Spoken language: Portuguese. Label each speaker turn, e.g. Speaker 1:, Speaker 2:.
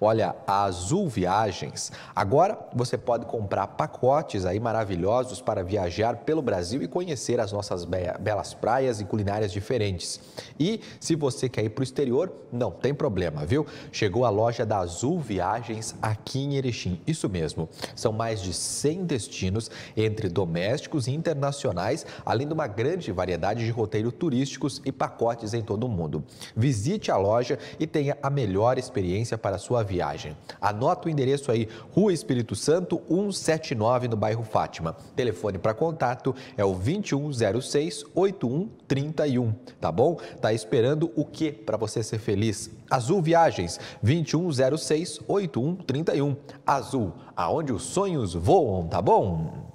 Speaker 1: Olha, a Azul Viagens. Agora você pode comprar pacotes aí maravilhosos para viajar pelo Brasil e conhecer as nossas belas praias e culinárias diferentes. E se você quer ir para o exterior, não tem problema, viu? Chegou a loja da Azul Viagens aqui em Erechim. Isso mesmo. São mais de 100 destinos entre domésticos e internacionais, além de uma grande variedade de roteiros turísticos e pacotes em todo o mundo. Visite a loja e tenha a melhor experiência para a sua vida viagem. Anota o endereço aí, Rua Espírito Santo 179, no bairro Fátima. Telefone para contato é o 2106-8131, tá bom? Tá esperando o que para você ser feliz? Azul Viagens, 2106-8131. Azul, aonde os sonhos voam, tá bom?